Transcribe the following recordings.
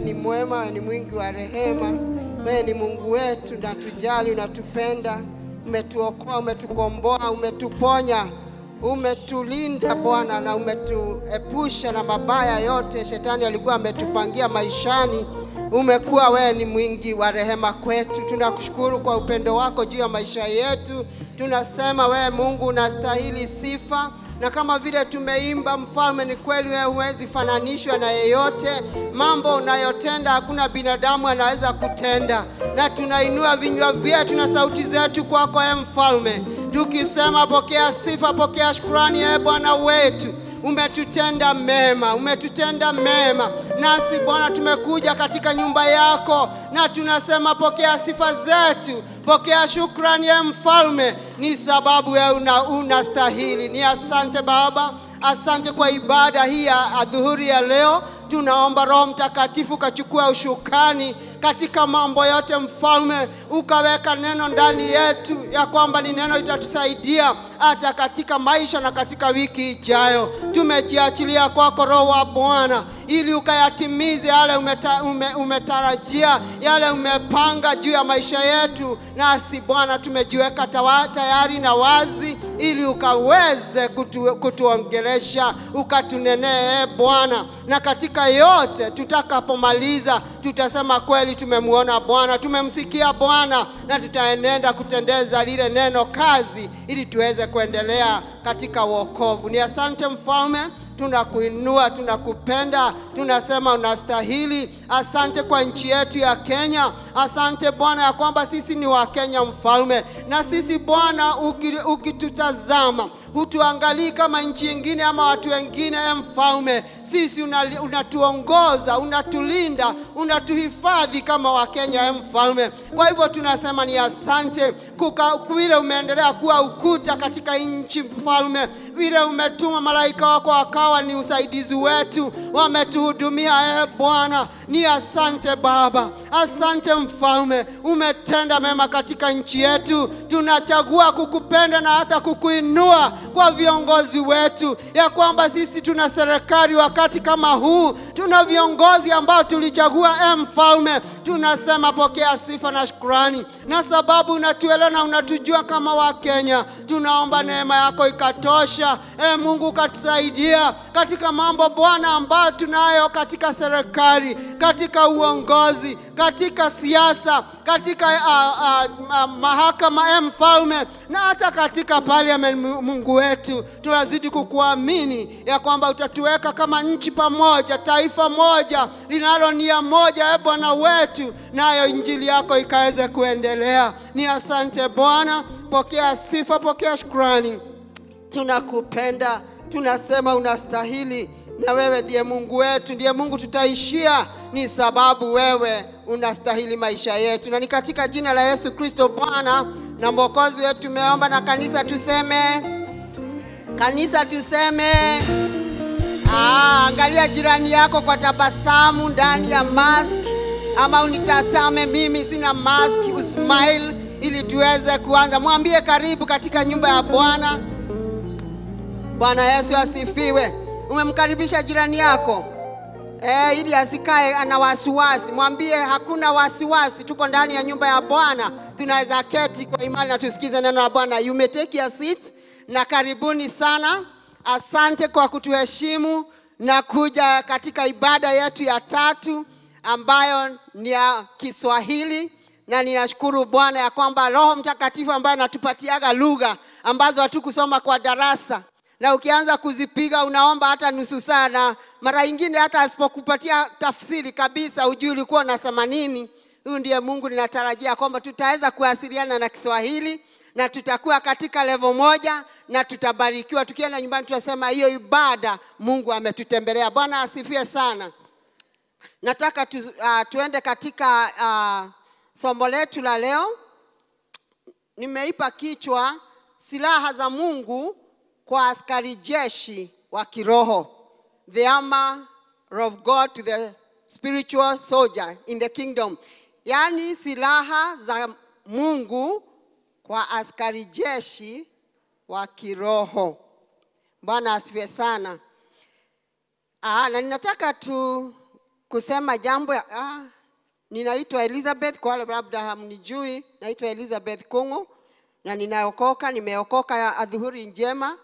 ni mwema, ni mwingi wa rehema, wewe ni Mungu wetu, natujali, unatupenda, umetuokoa, umetukomboa, umetuponya, umetulinda Bwana, na umetuepusha na mabaya yote shetani alikuwa ametupangia maishani. Umekuwa wewe ni mwingi wa rehema kwetu. Tunakushukuru kwa upendo wako juu ya maisha yetu. Tunasema wewe Mungu unastahili sifa na kama vile tumeimba, mfalme ni kweli, wewe huwezi fananishwa na yeyote. Mambo unayotenda hakuna binadamu anaweza kutenda, na tunainua vinywa vyetu na sauti zetu kwako, e mfalme, tukisema pokea sifa, pokea shukrani, e Bwana wetu umetutenda mema, umetutenda mema. Nasi Bwana tumekuja katika nyumba yako na tunasema pokea sifa zetu, Pokea shukrani ya mfalme, ni sababu ya una, unastahili. Ni asante Baba, asante kwa ibada hii ya adhuhuri ya leo. Tunaomba Roho Mtakatifu kachukua ushukani katika mambo yote. Mfalme, ukaweka neno ndani yetu ya kwamba ni neno litatusaidia hata katika maisha na katika wiki ijayo. Tumejiachilia kwako, Roho wa Bwana, ili ukayatimize yale umeta, ume, umetarajia yale umepanga juu ya maisha yetu, nasi Bwana tumejiweka tayari na wazi ili ukaweze kutu, kutuongelesha ukatunenee ee Bwana. Na katika yote tutakapomaliza, tutasema kweli tumemwona Bwana, tumemsikia Bwana, na tutaenenda kutendeza lile neno kazi, ili tuweze kuendelea katika wokovu. Ni asante mfalme tunakuinua, tunakupenda, tunasema unastahili. Asante kwa nchi yetu ya Kenya. Asante Bwana ya kwamba sisi ni Wakenya mfalme, na sisi Bwana ukitutazama uki hutuangalii kama nchi ingine ama watu wengine. E Mfalme, sisi unatuongoza, una unatulinda, unatuhifadhi kama Wakenya. E Mfalme, kwa hivyo tunasema ni asante vile umeendelea kuwa ukuta katika nchi Mfalme, vile umetuma malaika wako wakawa ni usaidizi wetu, wametuhudumia. E Bwana, ni asante Baba, asante Mfalme, umetenda mema katika nchi yetu. Tunachagua kukupenda na hata kukuinua kwa viongozi wetu, ya kwamba sisi tuna serikali wakati kama huu, tuna viongozi ambao tulichagua. E Mfalme, tunasema pokea sifa na shukrani, na sababu unatuelewa na unatujua kama Wakenya. Tunaomba neema yako ikatosha, e Mungu, katusaidia katika mambo Bwana ambayo tunayo katika serikali, katika uongozi katika siasa, katika uh, uh, uh, mahakama ya eh, mfalme na hata katika parliament. Mungu wetu, tunazidi kukuamini ya kwamba utatuweka kama nchi pamoja, taifa moja linalo nia moja, e Bwana wetu, nayo injili yako ikaweze kuendelea. Ni asante Bwana, pokea sifa, pokea shukrani. Tunakupenda, tunasema unastahili na wewe ndiye Mungu wetu, ndiye Mungu tutaishia, ni sababu wewe unastahili maisha yetu, na ni katika jina la Yesu Kristo Bwana na Mwokozi wetu tumeomba, na kanisa tuseme, kanisa tuseme. Aa, ah, angalia jirani yako kwa tabasamu ndani ya mask, ama unitazame mimi, sina mask, usmile ili tuweze kuanza. Mwambie karibu katika nyumba ya Bwana. Bwana Yesu asifiwe umemkaribisha jirani yako e, ili asikae ana wasiwasi. Mwambie hakuna wasiwasi, tuko ndani ya nyumba ya Bwana, tunaweza keti kwa imani na tusikize neno la Bwana. You may take your seat, na karibuni sana. Asante kwa kutuheshimu na kuja katika ibada yetu ya tatu ambayo ni ya Kiswahili, na ninashukuru Bwana ya kwamba Roho Mtakatifu ambaye anatupatiaga lugha ambazo hatukusoma kwa darasa na ukianza kuzipiga unaomba hata nusu sana. Mara nyingine hata asipokupatia tafsiri kabisa, ujui ulikuwa unasema nini. Huyu ndiye Mungu ninatarajia kwamba tutaweza kuwasiliana na Kiswahili na tutakuwa katika levo moja na tutabarikiwa. Tukienda nyumbani, tutasema hiyo ibada Mungu ametutembelea. Bwana asifiwe sana. Nataka tu, uh, tuende katika uh, somo letu la leo. Nimeipa kichwa silaha za Mungu kwa askari jeshi wa kiroho, the armor of God to the spiritual soldier in the kingdom, yaani silaha za Mungu kwa askari jeshi wa kiroho. Bwana asifiwe sana. Ah, na ninataka tu kusema jambo ah, ninaitwa Elizabeth, kwa wale labda hamnijui, naitwa Elizabeth Kung'u na ninaokoka, nimeokoka adhuhuri njema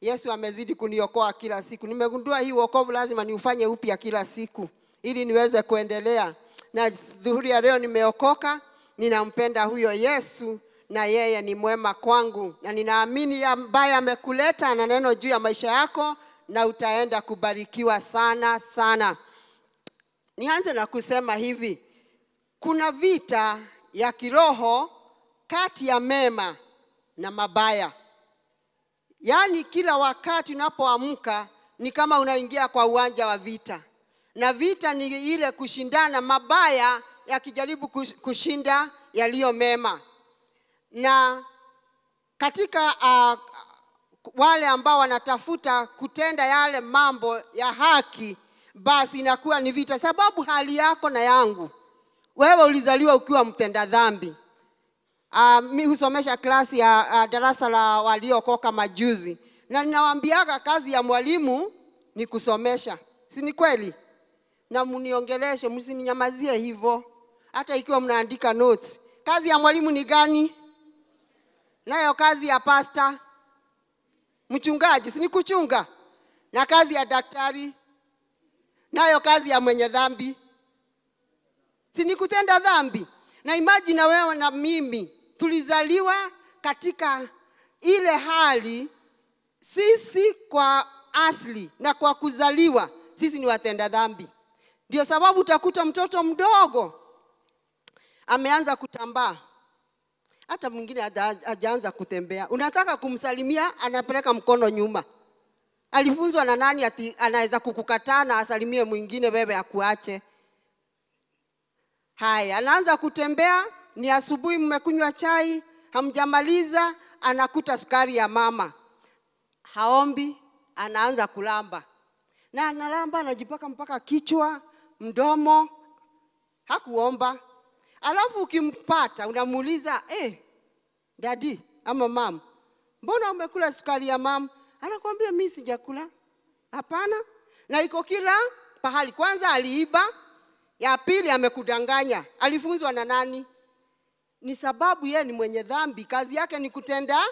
Yesu amezidi kuniokoa kila siku. Nimegundua hii wokovu lazima niufanye upya kila siku ili niweze kuendelea. Na dhuhuri ya leo nimeokoka, ninampenda huyo Yesu na yeye ni mwema kwangu, na ninaamini ambaye amekuleta na neno juu ya maisha yako, na utaenda kubarikiwa sana sana. Nianze na kusema hivi, kuna vita ya kiroho kati ya mema na mabaya yaani kila wakati unapoamka ni kama unaingia kwa uwanja wa vita, na vita ni ile kushindana, mabaya yakijaribu kushinda yaliyo mema. Na katika uh, wale ambao wanatafuta kutenda yale mambo ya haki, basi inakuwa ni vita, sababu hali yako na yangu, wewe ulizaliwa ukiwa mtenda dhambi Ah, mi husomesha klasi ya uh, darasa la waliokoka majuzi, na ninawaambiaga kazi ya mwalimu ni kusomesha, si ni kweli? Na mniongeleshe, msininyamazie hivyo, hata ikiwa mnaandika notes. Kazi ya mwalimu ni gani? Nayo kazi ya pasta, mchungaji, si ni kuchunga? Na kazi ya daktari, nayo kazi ya mwenye dhambi, si ni kutenda dhambi? Na imagine wewe na mimi tulizaliwa katika ile hali sisi kwa asli na kwa kuzaliwa sisi ni watenda dhambi. Ndio sababu utakuta mtoto mdogo ameanza kutambaa, hata mwingine hajaanza kutembea, unataka kumsalimia, anapeleka mkono nyuma. Alifunzwa na nani ati anaweza kukukataa na asalimie mwingine, wewe akuache? Haya, anaanza kutembea, ni asubuhi, mmekunywa chai, hamjamaliza, anakuta sukari ya mama, haombi, anaanza kulamba na analamba, anajipaka mpaka kichwa, mdomo, hakuomba. Alafu ukimpata unamuuliza eh, dadi ama mam, mbona umekula sukari ya mam? Anakwambia mi sijakula. Hapana, na iko kila pahali. Kwanza aliiba, ya pili amekudanganya. Alifunzwa na nani? ni sababu yeye ni mwenye dhambi, kazi yake ni kutenda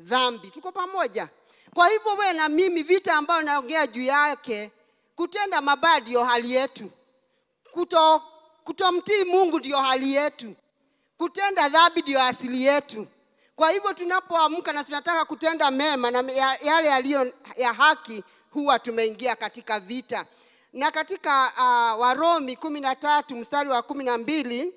dhambi. Tuko pamoja? Kwa hivyo we na mimi, vita ambayo naongea juu yake, kutenda mabaya ndiyo hali yetu, kuto kutomtii Mungu ndiyo hali yetu, kutenda dhambi ndiyo asili yetu. Kwa hivyo tunapoamka na tunataka kutenda mema na yale yaliyo ya haki, huwa tumeingia katika vita. Na katika uh, ah, Warumi kumi na tatu mstari wa kumi na mbili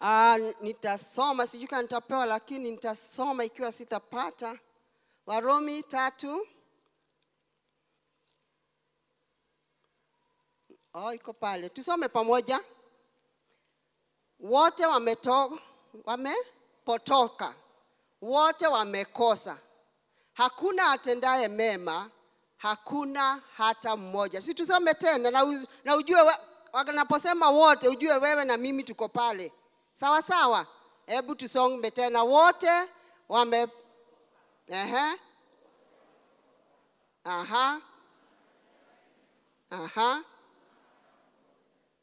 Uh, nitasoma sijui kama nitapewa, lakini nitasoma ikiwa sitapata. Warumi tatu oh, iko pale, tusome pamoja. Wote wameto, wamepotoka, wote wamekosa, hakuna atendaye mema, hakuna hata mmoja. Si tusome tena na, na ujue wanaposema wote, ujue wewe na mimi tuko pale. Sawa sawa, hebu tusonge tena wote wame ehe. Aha. Aha.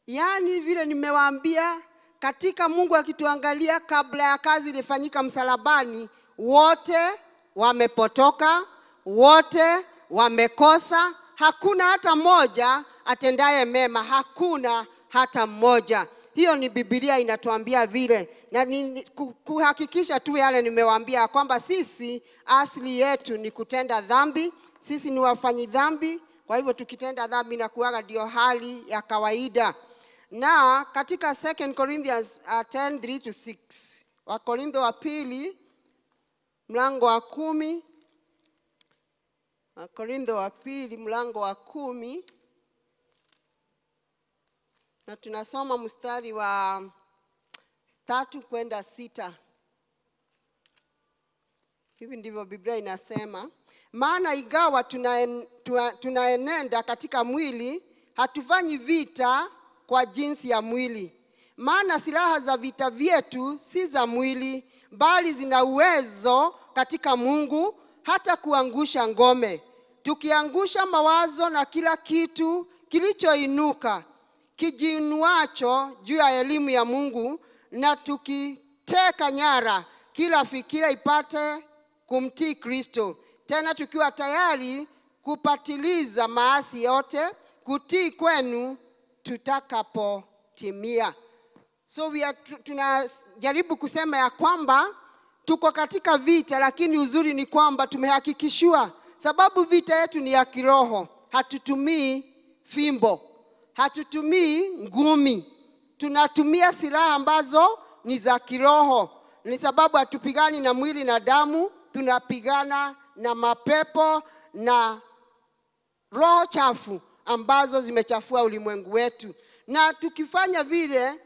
Yaani vile nimewaambia katika Mungu akituangalia kabla ya kazi ilifanyika msalabani, wote wamepotoka, wote wamekosa, hakuna hata mmoja atendaye mema, hakuna hata mmoja hiyo ni bibilia inatuambia vile na ni, kuhakikisha tu yale nimewaambia kwamba sisi asili yetu ni kutenda dhambi sisi ni wafanyi dhambi kwa hivyo tukitenda dhambi na kuaga ndio hali ya kawaida na katika 2 corinthians 10:3 uh, to 6 wakorintho wa pili mlango wa kumi wakorintho wa pili mlango wa kumi na tunasoma mstari wa tatu kwenda sita. Hivi ndivyo Biblia inasema, maana ingawa tunaenenda katika mwili, hatufanyi vita kwa jinsi ya mwili. Maana silaha za vita vyetu si za mwili, bali zina uwezo katika Mungu hata kuangusha ngome, tukiangusha mawazo na kila kitu kilichoinuka tukijinuacho juu ya elimu ya Mungu na tukiteka nyara kila fikira ipate kumtii Kristo, tena tukiwa tayari kupatiliza maasi yote kutii kwenu tutakapotimia. So we are, tunajaribu kusema ya kwamba tuko katika vita, lakini uzuri ni kwamba tumehakikishiwa, sababu vita yetu ni ya kiroho, hatutumii fimbo hatutumii ngumi, tunatumia silaha ambazo ni za kiroho, ni sababu hatupigani na mwili na damu, tunapigana na mapepo na roho chafu ambazo zimechafua ulimwengu wetu, na tukifanya vile,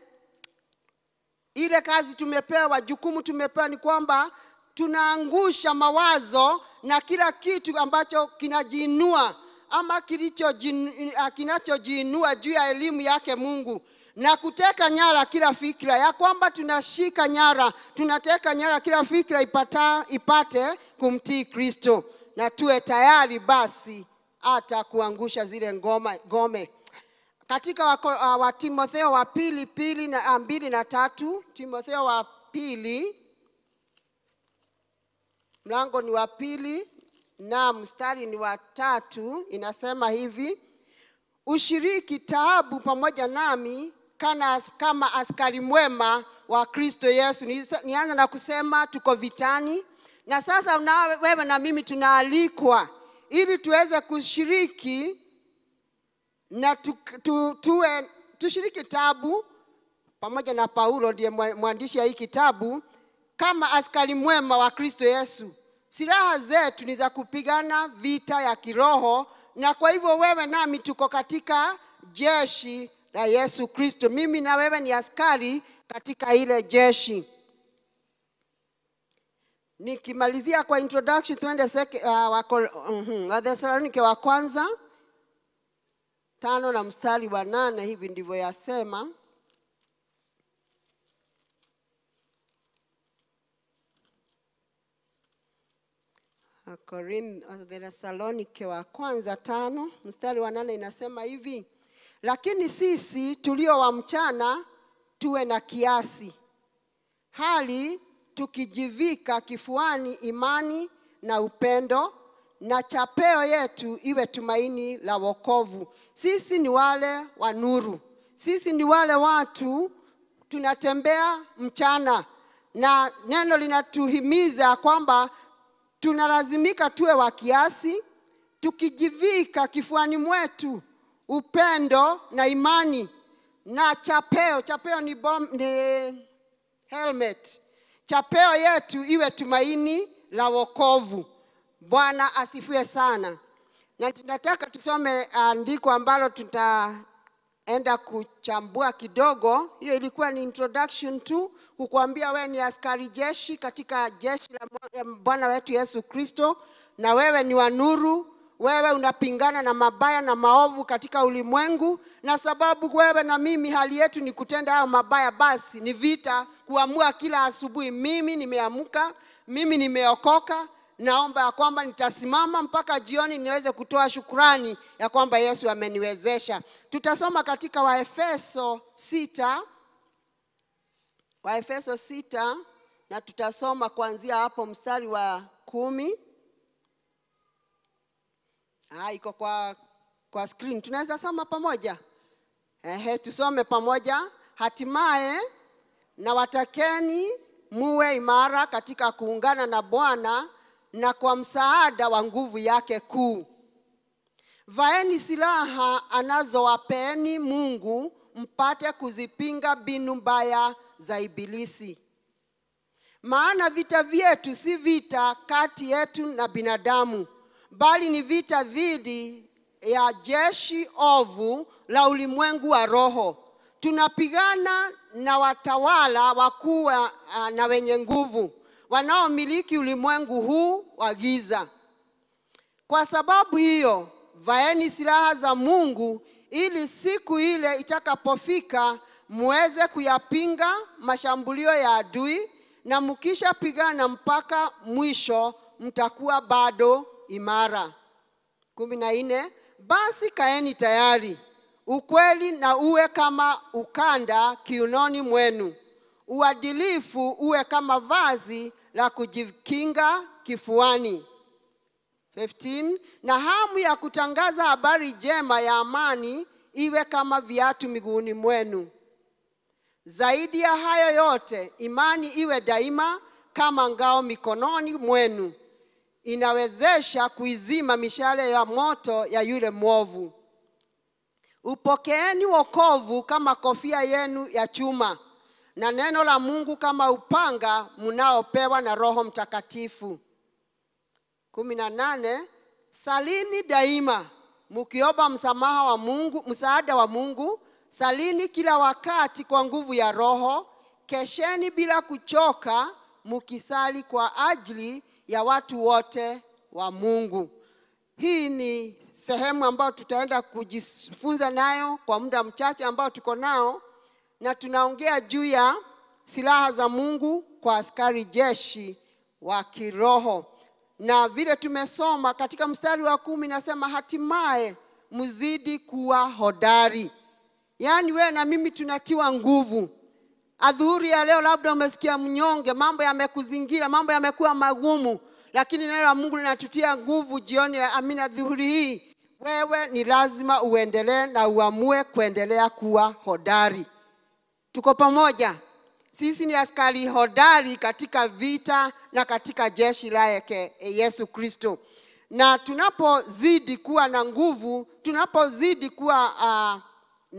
ile kazi tumepewa, jukumu tumepewa ni kwamba tunaangusha mawazo na kila kitu ambacho kinajiinua ama kinachojiinua juu ya elimu yake Mungu na kuteka nyara kila fikra ya kwamba tunashika nyara, tunateka nyara kila fikra ipata, ipate kumtii Kristo, na tuwe tayari basi hata kuangusha zile ngoma, ngome katika wako, uh, wa Timotheo wa pili pili na mbili na tatu Timotheo wa pili mlango ni wa pili na mstari ni wa tatu inasema hivi ushiriki taabu pamoja nami kana, kama askari mwema wa kristo yesu nianza na kusema tuko vitani na sasa na wewe na mimi tunaalikwa ili tuweze kushiriki na tu, tu, tuwe, tushiriki tabu pamoja na paulo ndiye mwandishi ya hii kitabu kama askari mwema wa kristo yesu Silaha zetu ni za kupigana vita ya kiroho, na kwa hivyo wewe nami tuko katika jeshi la Yesu Kristo. Mimi na wewe ni askari katika ile jeshi. Nikimalizia kwa introduction, twende uh, uh, wa kwanza tano na mstari wa nane, hivi ndivyo yasema. Wathesalonike ah, ah, wa kwanza tano mstari wa nane inasema hivi, lakini sisi tulio wa mchana tuwe na kiasi, hali tukijivika kifuani imani na upendo, na chapeo yetu iwe tumaini la wokovu. Sisi ni wale wa nuru, sisi ni wale watu tunatembea mchana, na neno linatuhimiza kwamba tunalazimika tuwe wa kiasi, tukijivika kifuani mwetu upendo na imani na chapeo. Chapeo ni, bom, ni helmet. Chapeo yetu iwe tumaini la wokovu. Bwana asifiwe sana, na nataka tusome andiko ambalo tuta enda kuchambua kidogo. Hiyo ilikuwa ni introduction tu kukuambia wewe ni askari jeshi katika jeshi la Bwana wetu Yesu Kristo, na wewe ni wa nuru. Wewe unapingana na mabaya na maovu katika ulimwengu, na sababu wewe na mimi hali yetu ni kutenda hayo mabaya, basi ni vita, kuamua kila asubuhi, mimi nimeamka, mimi nimeokoka, naomba ya kwamba nitasimama mpaka jioni niweze kutoa shukrani ya kwamba Yesu ameniwezesha. Tutasoma katika Waefeso sita Waefeso sita na tutasoma kuanzia hapo mstari wa kumi. Ah, iko kwa, kwa screen. Tunaweza soma pamoja? Ehe, tusome pamoja. Hatimaye na watakeni muwe imara katika kuungana na Bwana na kwa msaada wa nguvu yake kuu. Vaeni silaha anazowapeni Mungu mpate kuzipinga mbinu mbaya za Ibilisi. Maana vita vyetu si vita kati yetu na binadamu, bali ni vita dhidi ya jeshi ovu la ulimwengu wa roho. Tunapigana na watawala wakuu na wenye nguvu wanaomiliki ulimwengu huu wa giza. Kwa sababu hiyo, vaeni silaha za Mungu ili siku ile itakapofika muweze kuyapinga mashambulio ya adui, na mkishapigana mpaka mwisho mtakuwa bado imara. kumi na nne. Basi kaeni tayari, ukweli na uwe kama ukanda kiunoni mwenu Uadilifu uwe kama vazi la kujikinga kifuani. 15. Na hamu ya kutangaza habari njema ya amani iwe kama viatu miguuni mwenu. Zaidi ya hayo yote, imani iwe daima kama ngao mikononi mwenu, inawezesha kuizima mishale ya moto ya yule mwovu. Upokeeni wokovu kama kofia yenu ya chuma na neno la Mungu kama upanga mnaopewa na Roho Mtakatifu. kumi na nane salini daima mkiomba msamaha wa Mungu, msaada wa Mungu. Salini kila wakati kwa nguvu ya Roho, kesheni bila kuchoka, mkisali kwa ajili ya watu wote wa Mungu. Hii ni sehemu ambayo tutaenda kujifunza nayo kwa muda mchache ambao tuko nao na tunaongea juu ya silaha za Mungu kwa askari jeshi wa kiroho, na vile tumesoma katika mstari wa kumi nasema hatimaye mzidi kuwa hodari. Yaani wewe na mimi tunatiwa nguvu. Adhuhuri ya leo, labda umesikia mnyonge, mambo yamekuzingira, mambo yamekuwa magumu, lakini neno la Mungu linatutia nguvu jioni ya amina. Dhuhuri hii wewe ni lazima uendelee na uamue kuendelea kuwa hodari. Tuko pamoja. Sisi ni askari hodari katika vita na katika jeshi lake eh, Yesu Kristo, na tunapozidi kuwa na nguvu, tunapozidi kuwa uh,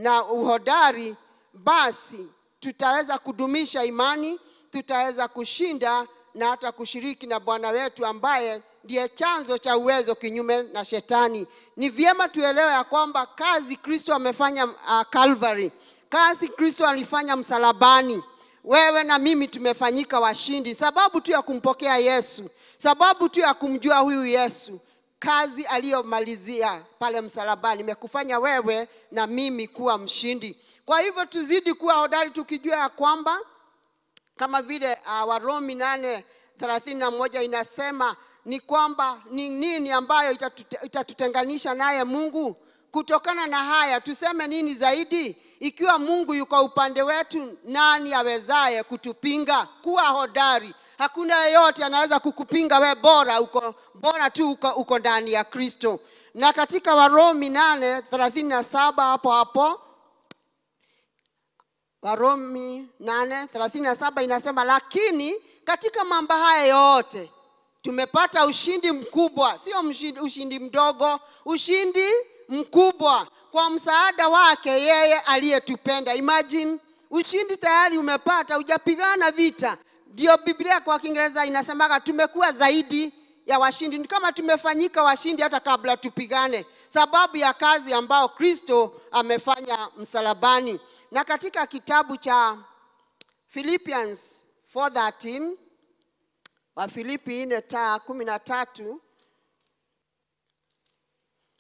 na uhodari, basi tutaweza kudumisha imani, tutaweza kushinda na hata kushiriki na Bwana wetu ambaye ndiye chanzo cha uwezo kinyume na shetani. Ni vyema tuelewe ya kwamba kazi Kristo amefanya uh, Calvary Kazi Kristo alifanya msalabani, wewe na mimi tumefanyika washindi sababu tu ya kumpokea Yesu, sababu tu ya kumjua huyu Yesu. Kazi aliyomalizia pale msalabani imekufanya wewe na mimi kuwa mshindi. Kwa hivyo tuzidi kuwa hodari tukijua ya kwamba kama vile uh, Warumi nane thelathini na moja inasema ni kwamba ni nini ambayo itatute, itatutenganisha naye Mungu? Kutokana na haya tuseme nini zaidi? Ikiwa Mungu yuko upande wetu, nani awezaye kutupinga? Kuwa hodari, hakuna yeyote anaweza kukupinga we, bora uko bora tu uko, uko ndani ya Kristo. Na katika Warumi nane thelathini na saba hapo hapo Warumi 8:37 inasema, lakini katika mambo haya yote tumepata ushindi mkubwa, sio ushindi mdogo, ushindi mkubwa kwa msaada wake yeye aliyetupenda imagine ushindi tayari umepata ujapigana vita ndio biblia kwa kiingereza inasemaga tumekuwa zaidi ya washindi ni kama tumefanyika washindi hata kabla tupigane sababu ya kazi ambayo kristo amefanya msalabani na katika kitabu cha philippians 413 wa filipi 4 kumi na tatu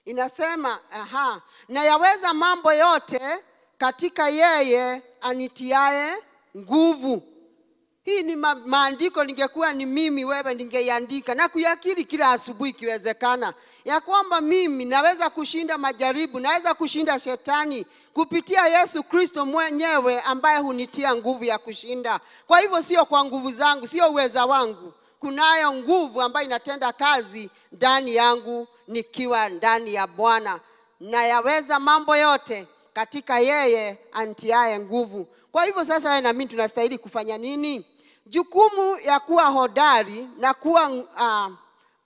inasema aha, na yaweza mambo yote katika yeye anitiae nguvu. Hii ni ma maandiko, ningekuwa ni mimi wewe, ningeiandika na kuyakiri kila asubuhi ikiwezekana, ya kwamba mimi naweza kushinda majaribu, naweza kushinda shetani kupitia Yesu Kristo mwenyewe ambaye hunitia nguvu ya kushinda. Kwa hivyo sio kwa nguvu zangu, sio uweza wangu, kunayo nguvu ambayo inatenda kazi ndani yangu nikiwa ndani ya Bwana. Nayaweza mambo yote katika yeye antiaye nguvu. Kwa hivyo sasa, wewe na mimi tunastahili kufanya nini? Jukumu ya kuwa hodari na kuwa, uh,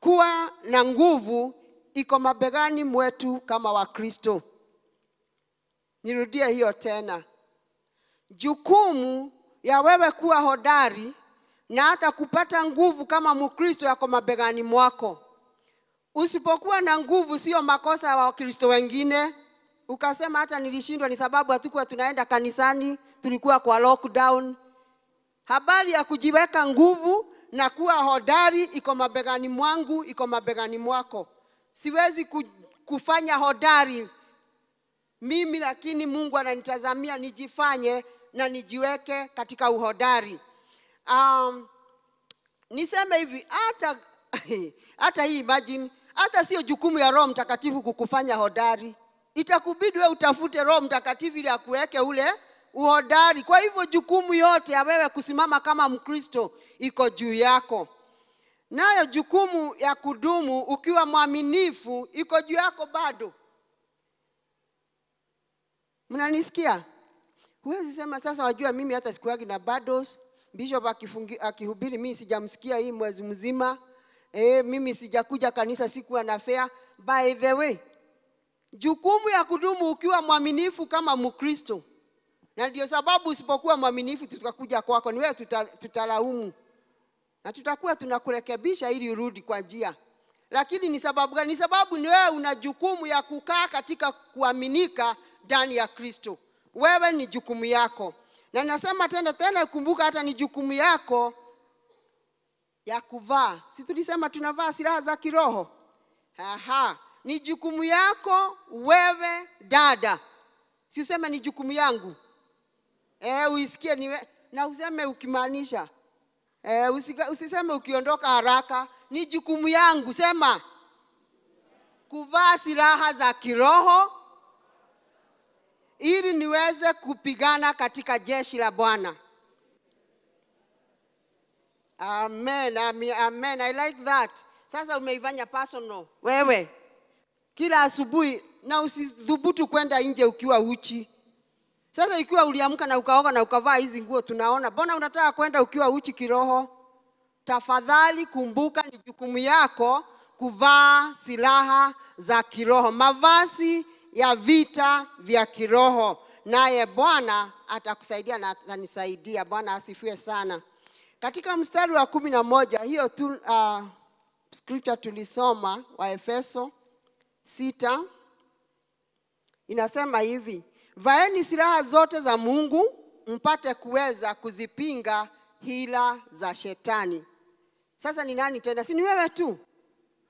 kuwa na nguvu iko mabegani mwetu kama Wakristo. Nirudie hiyo tena, jukumu ya wewe kuwa hodari na hata kupata nguvu kama Mkristo yako mabegani mwako. Usipokuwa na nguvu, sio makosa ya wa Wakristo wengine ukasema hata nilishindwa ni sababu hatukuwa tunaenda kanisani, tulikuwa kwa lockdown. Habari ya kujiweka nguvu na kuwa hodari iko mabegani mwangu, iko mabegani mwako. Siwezi kufanya hodari mimi, lakini Mungu ananitazamia nijifanye na nijiweke katika uhodari um, niseme hivi hata hata hii imagine hata sio jukumu ya roho mtakatifu kukufanya hodari itakubidi we utafute roho mtakatifu ili akuweke ule uhodari kwa hivyo jukumu yote ya wewe kusimama kama mkristo iko juu yako nayo jukumu ya kudumu ukiwa mwaminifu iko juu yako bado mnanisikia huwezi sema sasa wajua mimi hata sikuagi na bados bishop akihubiri mi sijamsikia hii mwezi mzima e, mimi sijakuja kanisa siku ya nafea. by the way jukumu ya kudumu ukiwa mwaminifu kama mkristo na ndio sababu usipokuwa mwaminifu tutakuja kwako ni wewe tuta, tutalaumu na tutakuwa tunakurekebisha ili urudi kwa njia lakini ni sababu gani ni sababu ni wewe una jukumu ya kukaa katika kuaminika ndani ya kristo wewe ni jukumu yako na nasema tena tena, kumbuka hata ni jukumu yako ya kuvaa. Si tulisema tunavaa silaha za kiroho? Aha, ni jukumu yako wewe dada, si useme ni jukumu yangu e, uisikie niwe na useme ukimaanisha e, usiseme ukiondoka haraka, ni jukumu yangu, sema kuvaa silaha za kiroho ili niweze kupigana katika jeshi la Bwana. Amen, amen, I like that. Sasa umeifanya personal wewe, kila asubuhi, na usidhubutu kwenda nje ukiwa uchi. Sasa ikiwa uliamka na ukaoga na ukavaa hizi nguo tunaona, mbona unataka kwenda ukiwa uchi kiroho? Tafadhali kumbuka, ni jukumu yako kuvaa silaha za kiroho, mavazi ya vita vya kiroho, naye Bwana atakusaidia na atanisaidia. Bwana asifiwe sana. Katika mstari wa kumi na moja hiyo tu, uh, scripture tulisoma wa Efeso sita inasema hivi, vaeni silaha zote za Mungu mpate kuweza kuzipinga hila za shetani. Sasa ni nani tena? Si ni wewe tu,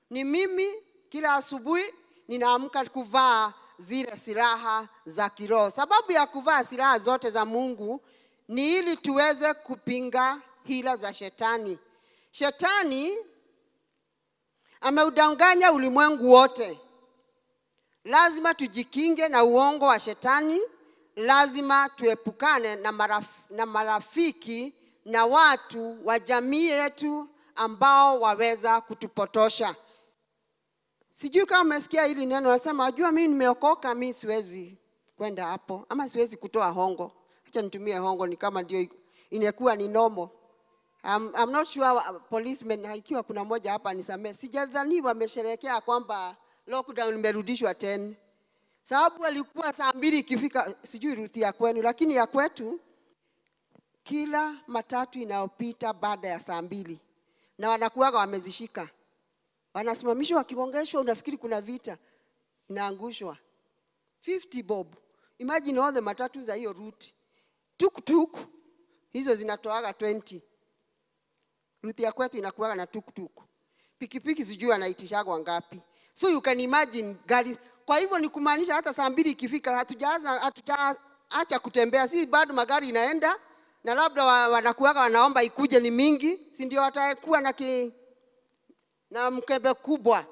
ni mimi. Kila asubuhi ninaamka kuvaa zile silaha za kiroho. Sababu ya kuvaa silaha zote za Mungu ni ili tuweze kupinga hila za shetani. Shetani ameudanganya ulimwengu wote. Lazima tujikinge na uongo wa shetani, lazima tuepukane na, maraf, na marafiki na watu wa jamii yetu ambao waweza kutupotosha sijui kama umesikia hili neno nasema ajua mimi nimeokoka mimi siwezi kwenda hapo ama siwezi kutoa hongo acha nitumie hongo ni kama ndio inakuwa ni nomo I'm, I'm not sure policemen ikiwa kuna moja hapa nisamee sijadhani wamesherehekea kwamba lockdown imerudishwa tena sababu walikuwa saa mbili ikifika sijui ruti ya kwenu lakini ya kwetu kila matatu inayopita baada ya saa mbili na wanakuwaga wamezishika Wanasimamishwa wakigongeshwa, unafikiri kuna vita, inaangushwa 50 bob. Imagine all the matatu za hiyo ruti, tuktuk hizo zinatoaga 20. Ruti ya kwetu inakuaga na tuktuk, pikipiki sijui wanaitishaga wangapi, so you can imagine gari. Kwa hivyo ni kumaanisha hata saa mbili ikifika hatujaacha hatuja, kutembea, si bado magari inaenda na labda wanakuaga wanaomba ikuje ni mingi, si ndio? Watakuwa na ki, na mkebe kubwa.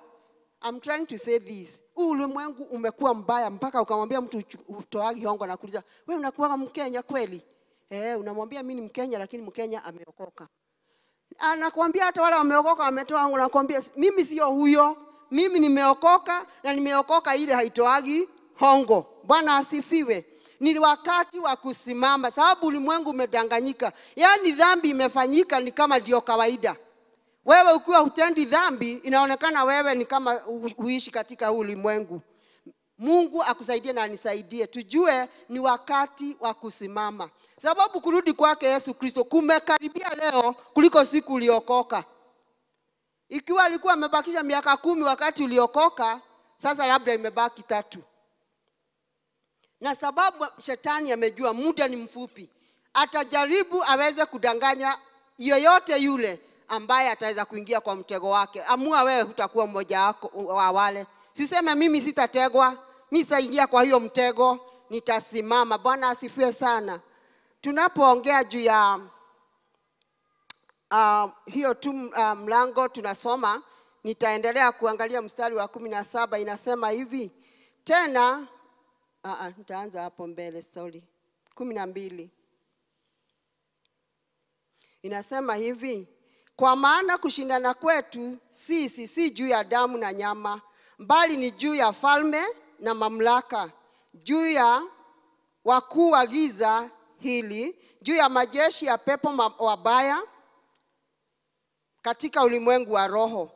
I'm trying to say this. Huu ulimwengu umekuwa mbaya mpaka ukamwambia mtu utoagi hongo na kuuliza, wewe unakuwa Mkenya kweli? Eh, unamwambia mimi ni Mkenya lakini Mkenya ameokoka. Anakuambia hata wale wameokoka wametoa hongo, na kuambia mimi sio huyo. Mimi nimeokoka na nimeokoka ile haitoagi hongo. Bwana asifiwe ni wakati wa kusimama, sababu ulimwengu umedanganyika. Yaani dhambi imefanyika ni kama ndio kawaida. Wewe ukiwa hutendi dhambi, inaonekana wewe ni kama huishi katika huu ulimwengu. Mungu akusaidie na anisaidie, tujue ni wakati wa kusimama, sababu kurudi kwake Yesu Kristo kumekaribia leo kuliko siku uliokoka. Ikiwa alikuwa amebakisha miaka kumi wakati uliokoka, sasa labda imebaki tatu, na sababu shetani amejua muda ni mfupi, atajaribu aweze kudanganya yoyote yule ambaye ataweza kuingia kwa mtego wake. Amua wewe, hutakuwa mmoja wa wale. Siseme mimi sitategwa, mi saingia kwa hiyo mtego, nitasimama. Bwana asifiwe sana. Tunapoongea juu ya uh, hiyo tu uh, mlango tunasoma, nitaendelea kuangalia mstari wa kumi na saba inasema hivi tena. Uh, uh, nitaanza hapo mbele, sorry, kumi na mbili inasema hivi kwa maana kushindana kwetu sisi si juu ya damu na nyama, bali ni juu ya falme na mamlaka, juu ya wakuu wa giza hili, juu ya majeshi ya pepo wabaya katika ulimwengu wa roho.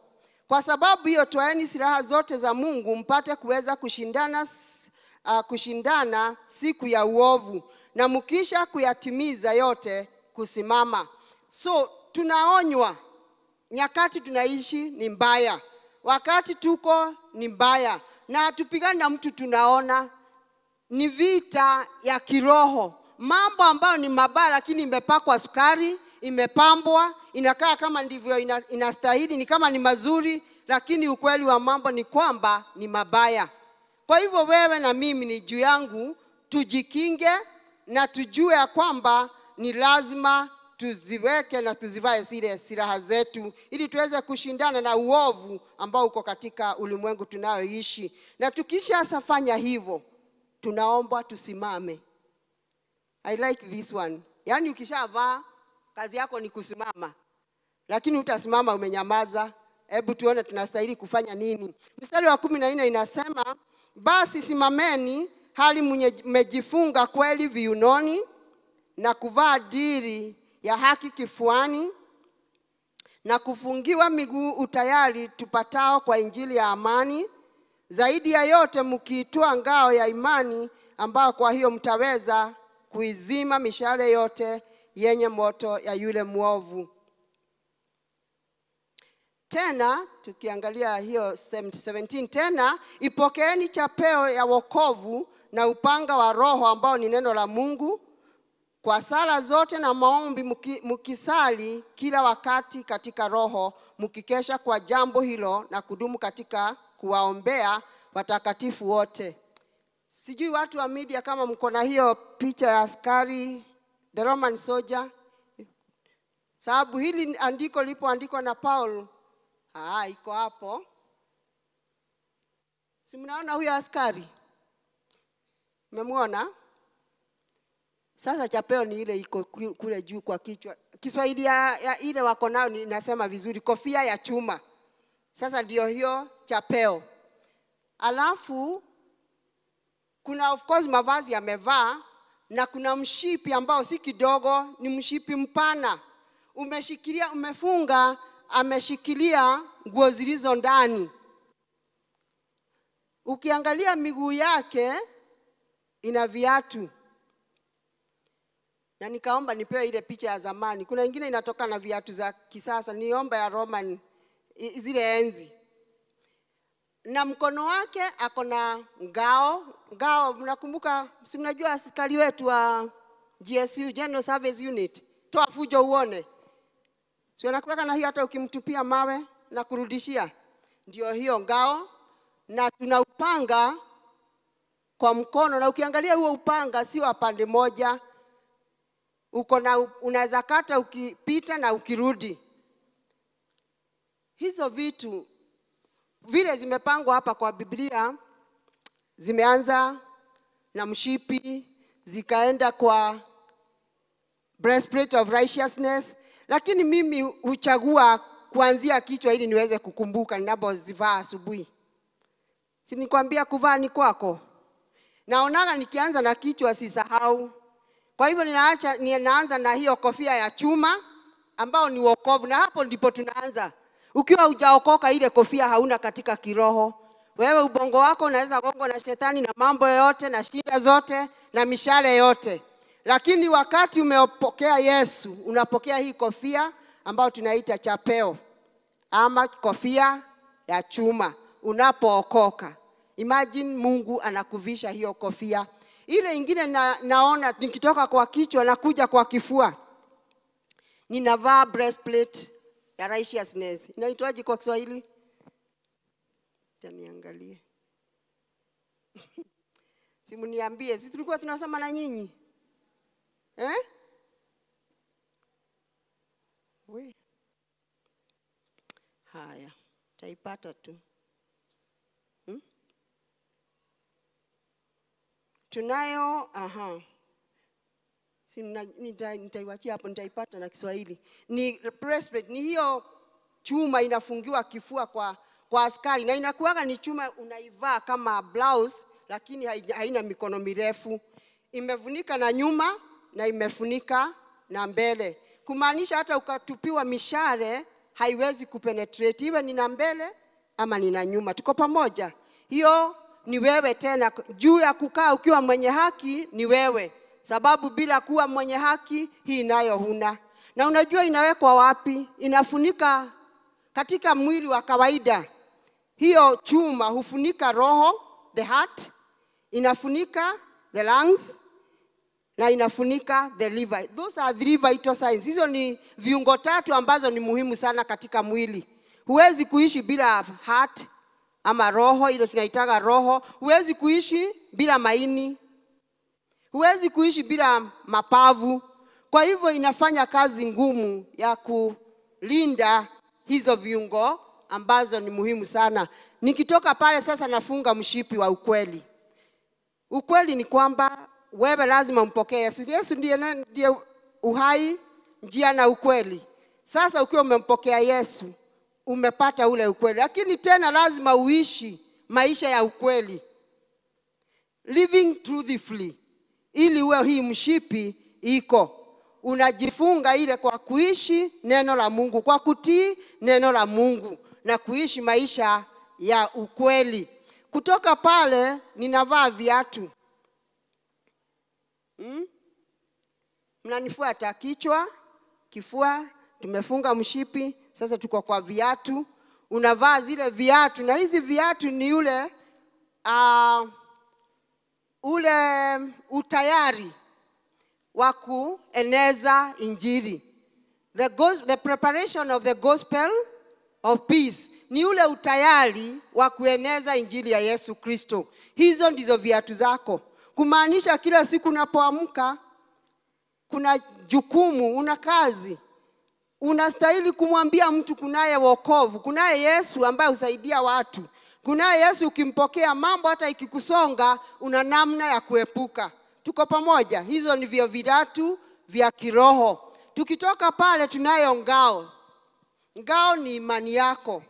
Kwa sababu hiyo, twaeni silaha zote za Mungu mpate kuweza kushindana, uh, kushindana siku ya uovu, na mkisha kuyatimiza yote kusimama. So tunaonywa, nyakati tunaishi ni mbaya, wakati tuko ni mbaya, na tupigane na mtu, tunaona ni vita ya kiroho, mambo ambayo ni mabaya, lakini imepakwa sukari, imepambwa, inakaa kama ndivyo ina, inastahili, ni kama ni mazuri, lakini ukweli wa mambo ni kwamba ni mabaya. Kwa hivyo wewe na mimi ni juu yangu tujikinge na tujue ya kwamba ni lazima tuziweke na tuzivae zile silaha zetu, ili tuweze kushindana na uovu ambao uko katika ulimwengu tunayoishi. Na tukishasa fanya hivyo, tunaomba tusimame. I like this one. Yaani ukishavaa kazi yako ni kusimama, lakini utasimama umenyamaza. Hebu tuone tunastahili kufanya nini. Mstari wa kumi na nne inasema basi simameni hali mmejifunga kweli viunoni na kuvaa diri ya haki kifuani na kufungiwa miguu utayari tupatao kwa injili ya amani. Zaidi ya yote, mkiitwa ngao ya imani, ambayo kwa hiyo mtaweza kuizima mishale yote yenye moto ya yule mwovu. Tena tukiangalia hiyo 17, tena ipokeeni chapeo ya wokovu na upanga wa Roho ambao ni neno la Mungu kwa sala zote na maombi mkisali kila wakati katika Roho, mkikesha kwa jambo hilo na kudumu katika kuwaombea watakatifu wote. Sijui watu wa media kama mko na hiyo picha ya askari the Roman soldier, sababu hili andiko lilipoandikwa na Paul, ah, iko hapo. Si mnaona huyo askari, mmemwona? Sasa chapeo ni ile iko kule juu kwa kichwa. Kiswahili ya, ya ile wako nao inasema vizuri, kofia ya chuma. Sasa ndio hiyo chapeo. Alafu kuna of course mavazi yamevaa na kuna mshipi ambao si kidogo, ni mshipi mpana, umeshikilia, umefunga, ameshikilia nguo zilizo ndani. Ukiangalia miguu yake ina viatu na nikaomba nipewe ile picha ya zamani. Kuna ingine inatoka na viatu za kisasa, niomba ya Roman zile enzi. Na mkono wake ako na ngao. Ngao mnakumbuka, si mnajua askari wetu wa GSU, General Service Unit, toa fujo uone, si wanakuweka na hiyo, hata ukimtupia mawe na kurudishia, ndio hiyo ngao. Na tuna upanga kwa mkono, na ukiangalia huo upanga si wa pande moja uko na unaweza kata ukipita na ukirudi. Hizo vitu vile zimepangwa hapa kwa Biblia zimeanza na mshipi, zikaenda kwa breastplate of righteousness, lakini mimi huchagua kuanzia kichwa ili niweze kukumbuka ninapozivaa asubuhi. Si nikwambia kuvaa ni kwako? Naonaga nikianza na kichwa sisahau. Kwa hivyo ninaacha, ninaanza na hiyo kofia ya chuma ambao ni wokovu, na hapo ndipo tunaanza. Ukiwa hujaokoka, ile kofia hauna katika kiroho. Wewe ubongo wako unaweza gongwa na shetani na mambo yote na shida zote na mishale yote, lakini wakati umepokea Yesu unapokea hii kofia ambayo tunaita chapeo ama kofia ya chuma unapookoka. Imagine Mungu anakuvisha hiyo kofia ile ingine na, naona nikitoka kwa kichwa na kuja kwa kifua ninavaa breastplate ya righteousness inaitwaje kwa kiswahili taniangalie niambie si tulikuwa tunasoma na nyinyi eh? haya taipata tu tunayo aha. Si nitaiwachia hapo, nitaipata na Kiswahili. Ni breastplate, ni hiyo chuma inafungiwa kifua kwa, kwa askari na inakuwaga ni chuma unaivaa kama blouse, lakini haina mikono mirefu, imefunika na nyuma na imefunika na mbele, kumaanisha hata ukatupiwa mishale haiwezi kupenetrate iwe ni na mbele ama ni na nyuma. Tuko pamoja? Hiyo ni wewe tena. Juu ya kukaa ukiwa mwenye haki ni wewe, sababu bila kuwa mwenye haki hii nayo huna. Na unajua inawekwa wapi? Inafunika katika mwili wa kawaida. Hiyo chuma hufunika roho, the heart, inafunika the lungs na inafunika the liver. Those are three vital signs. Hizo ni viungo tatu ambazo ni muhimu sana katika mwili. Huwezi kuishi bila heart, ama roho, ile tunaitaga roho. Huwezi kuishi bila maini, huwezi kuishi bila mapavu. Kwa hivyo inafanya kazi ngumu ya kulinda hizo viungo ambazo ni muhimu sana. Nikitoka pale sasa, nafunga mshipi wa ukweli. Ukweli ni kwamba wewe lazima umpokee Yesu. Yesu ndiye, ndiye uhai, njia na ukweli. Sasa ukiwa umempokea Yesu umepata ule ukweli, lakini tena lazima uishi maisha ya ukweli, living truthfully, ili uwe hii mshipi iko unajifunga ile kwa kuishi neno la Mungu, kwa kutii neno la Mungu na kuishi maisha ya ukweli. Kutoka pale ninavaa viatu hmm? Mnanifuata, kichwa, kifua, tumefunga mshipi sasa tuko kwa viatu unavaa zile viatu na hizi viatu ni ule uh, ule utayari wa kueneza injiri the, gos- the preparation of the gospel of peace ni ule utayari wa kueneza injili ya yesu kristo hizo ndizo viatu zako kumaanisha kila siku unapoamka kuna jukumu una kazi unastahili kumwambia mtu kunaye wokovu, kunaye Yesu ambaye husaidia watu, kunaye Yesu. Ukimpokea mambo hata ikikusonga, una namna ya kuepuka. Tuko pamoja? Hizo ni vyo vitatu vya kiroho. Tukitoka pale, tunayo ngao. Ngao ni imani yako,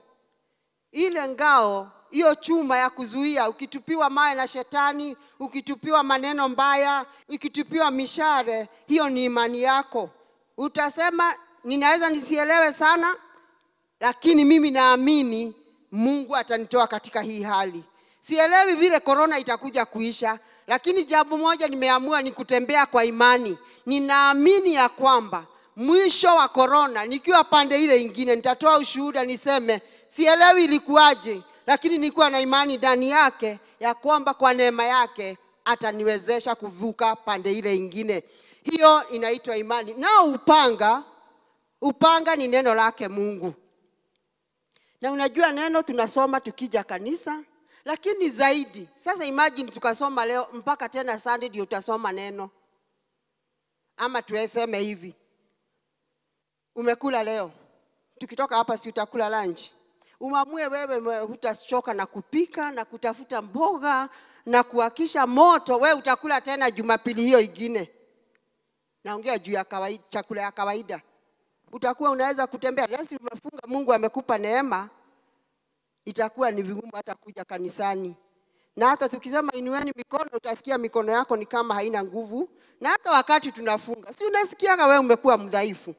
ile ngao hiyo chuma ya kuzuia ukitupiwa mawe na shetani, ukitupiwa maneno mbaya, ukitupiwa mishare, hiyo ni imani yako. Utasema ninaweza nisielewe sana, lakini mimi naamini Mungu atanitoa katika hii hali. Sielewi vile korona itakuja kuisha, lakini jambo moja nimeamua ni kutembea kwa imani. Ninaamini ya kwamba mwisho wa korona, nikiwa pande ile ingine, nitatoa ushuhuda niseme, sielewi ilikuwaje, lakini nilikuwa na imani ndani yake ya kwamba kwa neema yake ataniwezesha kuvuka pande ile ingine. Hiyo inaitwa imani. Nao upanga Upanga ni neno lake Mungu. Na unajua neno tunasoma tukija kanisa, lakini zaidi sasa, imagine tukasoma leo mpaka tena Sunday ndio utasoma neno, ama tueseme hivi, umekula leo, tukitoka hapa si utakula lunch Umamue wewe hutachoka na kupika na kutafuta mboga na kuhakisha moto, we utakula tena Jumapili hiyo ingine. Naongea juu ya kawaida, chakula ya kawaida utakuwa unaweza kutembea. Unless umefunga, Mungu amekupa neema, itakuwa ni vigumu hata kuja kanisani. Na hata tukisema inueni mikono, utasikia mikono yako ni kama haina nguvu. Na hata wakati tunafunga, si unasikiaga wewe umekuwa mdhaifu,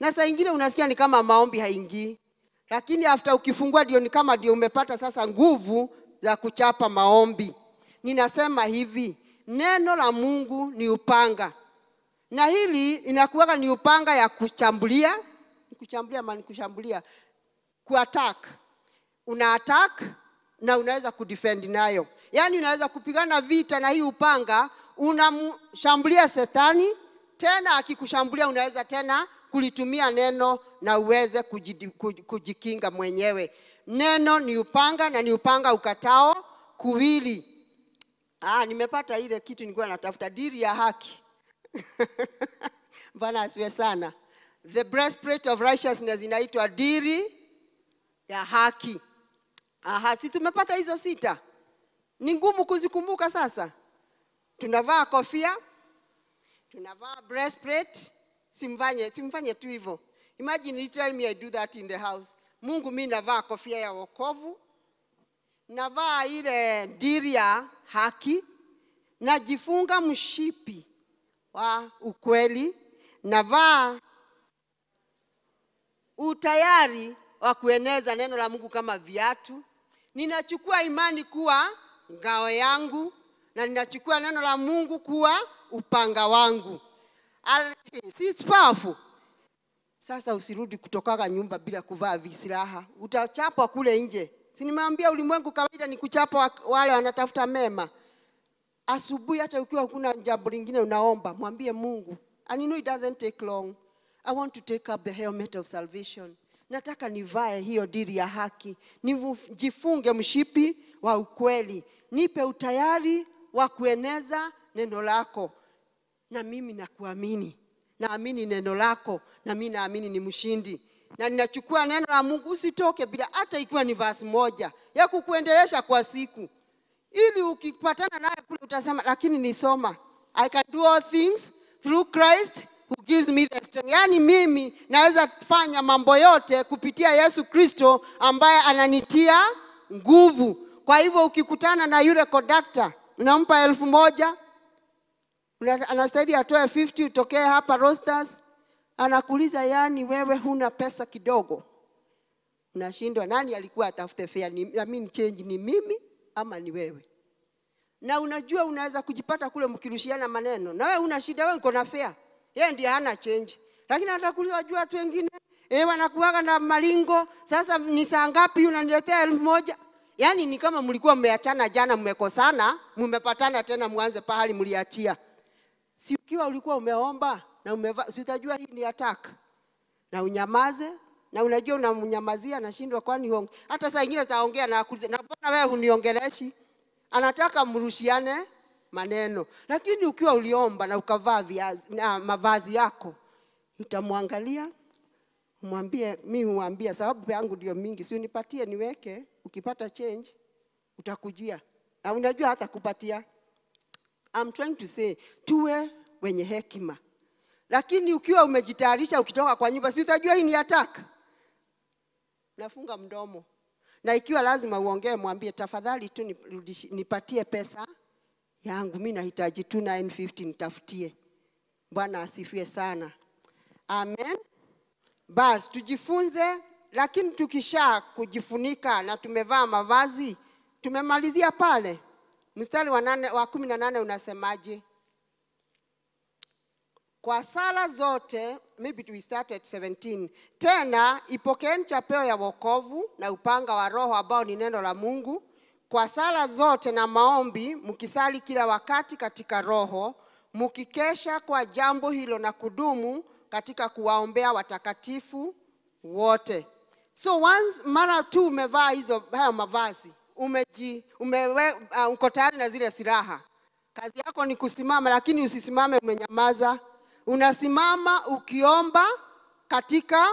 na saa ingine unasikia ni kama maombi haingii, lakini after ukifungua ndio ni kama ndio umepata sasa nguvu za kuchapa maombi. Ninasema hivi, neno la Mungu ni upanga na hili inakuweka ni upanga ya kuchambulia kuchambulia maana kushambulia attack una attack na unaweza kudefend nayo yaani unaweza kupigana vita na hii upanga unamshambulia shetani tena akikushambulia unaweza tena kulitumia neno na uweze kujikinga mwenyewe neno ni upanga na ni upanga ukatao kuwili ah, nimepata ile kitu nilikuwa natafuta diri ya haki Bwana asiwe sana. The breastplate of righteousness inaitwa diri ya haki. Aha, si tumepata hizo sita, ni ngumu kuzikumbuka sasa. Tunavaa kofia, tunavaa breastplate. Simfanye, simfanye tu hivyo. Imagine literally me I do that in the house. Mungu, mi navaa kofia ya wokovu, navaa ile diri ya haki, najifunga mshipi wa ukweli na vaa utayari wa kueneza neno la Mungu kama viatu. Ninachukua imani kuwa ngao yangu na ninachukua neno la Mungu kuwa upanga wangu. Si powerful? Sasa usirudi kutokaga nyumba bila kuvaa visilaha, utachapwa kule nje. Si nimeambia ulimwengu kawaida ni kuchapa wale wanatafuta mema asubuhi, hata ukiwa hukuna jambo lingine unaomba, mwambie Mungu, and you know it doesn't take long, I want to take up the helmet of salvation. Nataka nivae hiyo diri ya haki, nijifunge mshipi wa ukweli, nipe utayari wa kueneza neno lako, na mimi nakuamini, naamini neno lako, na mimi naamini ni mshindi na ninachukua neno la Mungu, usitoke bila hata ikiwa ni vasi moja ya kukuendelesha kwa siku ili ukipatana naye kule utasema, lakini nisoma, I can do all things through Christ who gives me the strength. Yani mimi naweza fanya mambo yote kupitia Yesu Kristo ambaye ananitia nguvu. Kwa hivyo ukikutana na yule kondakta unampa elfu moja anastahili atoe 50 utokee hapa Rosters, anakuuliza yani, wewe huna pesa kidogo, unashindwa. Nani alikuwa atafute fare? I mean change ni mimi ama ni wewe na unajua unaweza kujipata kule mkirushiana maneno na wewe una shida wewe uko na fea yeye ndiye hana change lakini atakuliwa jua watu wengine eh wanakuaga na malingo sasa ni saa ngapi unaniletea elfu moja yaani ni kama mlikuwa mmeachana jana mmekosana mmepatana tena mwanze pahali mliachia si ukiwa ulikuwa umeomba na umeva, si utajua hii ni attack na unyamaze na unajua unamnyamazia, anashindwa, kwani hongo. Hata saa ingine utaongea na akulize, na mbona wewe huniongeleshi? Anataka mrushiane maneno, lakini ukiwa uliomba na ukavaa viazi na mavazi yako, utamwangalia mwambie, mi huambia sababu yangu ndio mingi, si unipatie niweke, ukipata change utakujia, na unajua hata kupatia. I'm trying to say tuwe wenye hekima, lakini ukiwa umejitayarisha ukitoka kwa nyumba, si utajua hii ni attack nafunga mdomo, na ikiwa lazima uongee, mwambie tafadhali tu nipatie pesa yangu, mi nahitaji tu 950 nitafutie. Bwana asifiwe sana, amen. Basi tujifunze, lakini tukisha kujifunika na tumevaa mavazi, tumemalizia pale mstari wa, wa kumi na nane unasemaje? kwa sala zote, maybe we start at 17. Tena ipokeeni chapeo ya wokovu na upanga wa Roho ambao ni neno la Mungu, kwa sala zote na maombi, mkisali kila wakati katika Roho, mkikesha kwa jambo hilo na kudumu katika kuwaombea watakatifu wote. So once mara tu umevaa hizo hayo mavazi umeji, umewe, uh, uko tayari na zile silaha, kazi yako ni kusimama, lakini usisimame umenyamaza unasimama ukiomba katika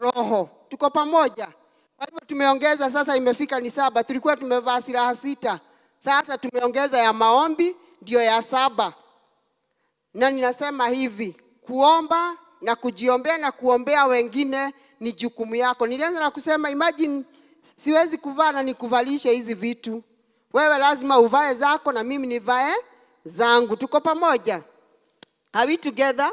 roho. Tuko pamoja? Kwa hivyo tumeongeza sasa, imefika ni saba. Tulikuwa tumevaa silaha sita, sasa tumeongeza ya maombi ndio ya saba, na ninasema hivi, kuomba na kujiombea na kuombea wengine ni jukumu yako. Nilianza na kusema imagine, siwezi kuvaa na nikuvalishe hizi vitu, wewe lazima uvae zako na mimi nivae zangu. Tuko pamoja? Are we together?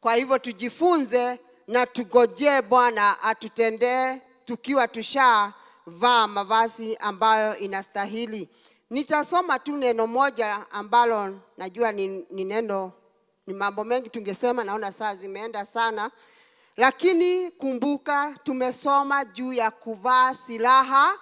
Kwa hivyo tujifunze na tugojee Bwana atutendee tukiwa tushavaa mavazi ambayo inastahili. Nitasoma tu neno moja ambalo najua ni, ni neno ni mambo mengi tungesema, naona saa zimeenda sana, lakini kumbuka, tumesoma juu ya kuvaa silaha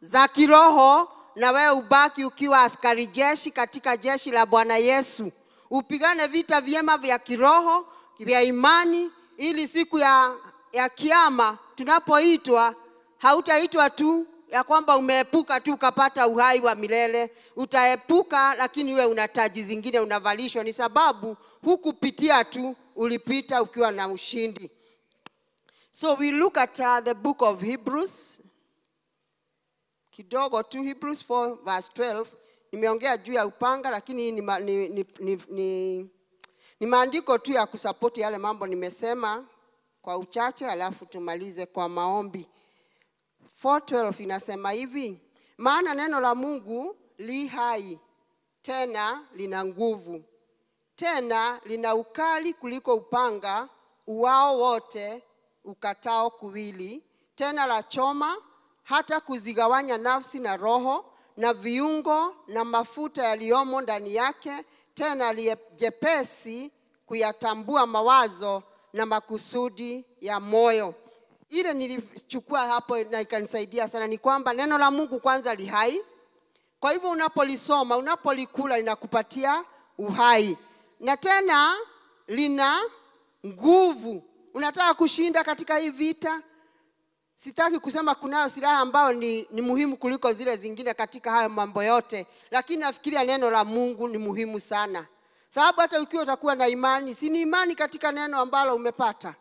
za kiroho, na wewe ubaki ukiwa askari jeshi katika jeshi la Bwana Yesu upigane vita vyema vya kiroho, vya imani, ili siku ya, ya kiama tunapoitwa, hautaitwa tu ya kwamba umeepuka tu ukapata uhai wa milele. Utaepuka, lakini wewe una taji zingine unavalishwa, ni sababu hukupitia tu, ulipita ukiwa na ushindi. So we look at uh, the book of Hebrews kidogo tu, Hebrews 4 verse 12 nimeongea juu ya upanga lakini ni, ni, ni, ni, ni, ni maandiko tu ya kusapoti yale mambo nimesema kwa uchache alafu tumalize kwa maombi 412 inasema hivi maana neno la mungu li hai tena lina nguvu tena lina ukali kuliko upanga uwao wote ukatao kuwili tena la choma hata kuzigawanya nafsi na roho na viungo na mafuta yaliyomo ndani yake, tena aliyejepesi kuyatambua mawazo na makusudi ya moyo. Ile nilichukua hapo na ikanisaidia sana, ni kwamba neno la Mungu kwanza li hai. Kwa hivyo unapolisoma, unapolikula linakupatia uhai, na tena lina nguvu. Unataka kushinda katika hii vita, sitaki kusema kunayo silaha ambayo ni, ni muhimu kuliko zile zingine katika hayo mambo yote, lakini nafikiria neno la Mungu ni muhimu sana, sababu hata ukiwa utakuwa na imani, si ni imani katika neno ambalo umepata